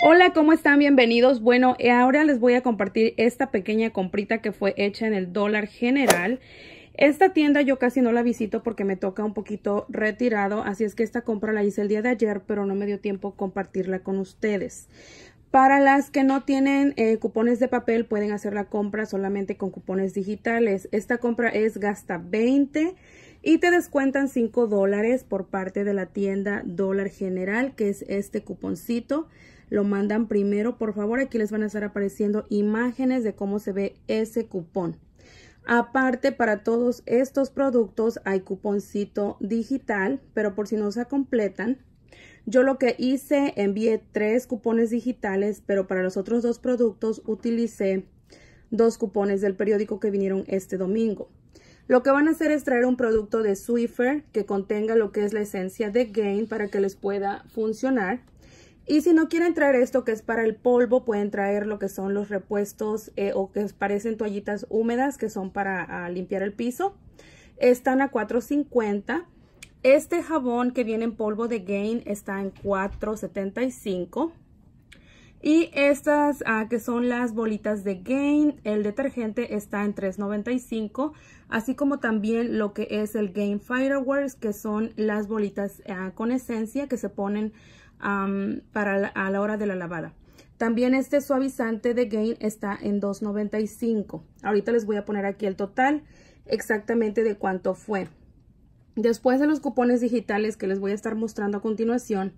Hola, ¿cómo están? Bienvenidos. Bueno, eh, ahora les voy a compartir esta pequeña comprita que fue hecha en el dólar general. Esta tienda yo casi no la visito porque me toca un poquito retirado, así es que esta compra la hice el día de ayer, pero no me dio tiempo compartirla con ustedes. Para las que no tienen eh, cupones de papel, pueden hacer la compra solamente con cupones digitales. Esta compra es gasta 20 y te descuentan 5 dólares por parte de la tienda Dólar General, que es este cuponcito lo mandan primero. Por favor, aquí les van a estar apareciendo imágenes de cómo se ve ese cupón. Aparte, para todos estos productos hay cuponcito digital, pero por si no se completan, yo lo que hice, envié tres cupones digitales, pero para los otros dos productos utilicé dos cupones del periódico que vinieron este domingo. Lo que van a hacer es traer un producto de Swiffer que contenga lo que es la esencia de Gain para que les pueda funcionar. Y si no quieren traer esto que es para el polvo, pueden traer lo que son los repuestos eh, o que parecen toallitas húmedas que son para limpiar el piso. Están a $4.50. Este jabón que viene en polvo de Gain está en $4.75. Y estas ah, que son las bolitas de Gain, el detergente está en $3.95, así como también lo que es el Gain Fireworks, que son las bolitas ah, con esencia que se ponen para a la hora de la lavada. También este suavizante de Gain está en $2.95. Ahorita les voy a poner aquí el total exactamente de cuánto fue. Después de los cupones digitales que les voy a estar mostrando a continuación,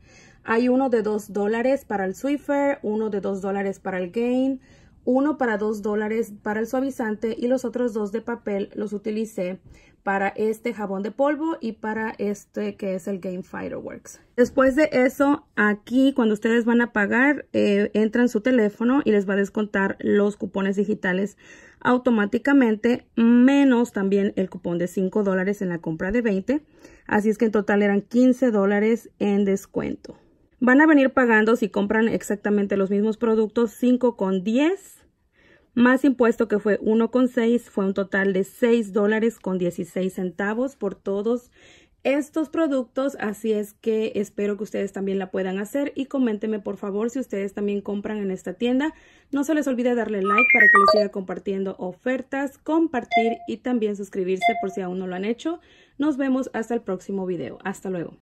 hay uno de $2 para el Swiffer, uno de $2 para el Gain, uno para dos dólares para el suavizante y los otros dos de papel los utilicé para este jabón de polvo y para este que es el Game Fireworks. Después de eso, aquí cuando ustedes van a pagar, eh, entran su teléfono y les va a descontar los cupones digitales automáticamente, menos también el cupón de 5 dólares en la compra de 20. Así es que en total eran 15 dólares en descuento. Van a venir pagando si compran exactamente los mismos productos 5 con 10 más impuesto que fue 1,6, fue un total de 6 dólares con 16 centavos por todos estos productos, así es que espero que ustedes también la puedan hacer y coméntenme por favor si ustedes también compran en esta tienda. No se les olvide darle like para que les siga compartiendo ofertas, compartir y también suscribirse por si aún no lo han hecho. Nos vemos hasta el próximo video. Hasta luego.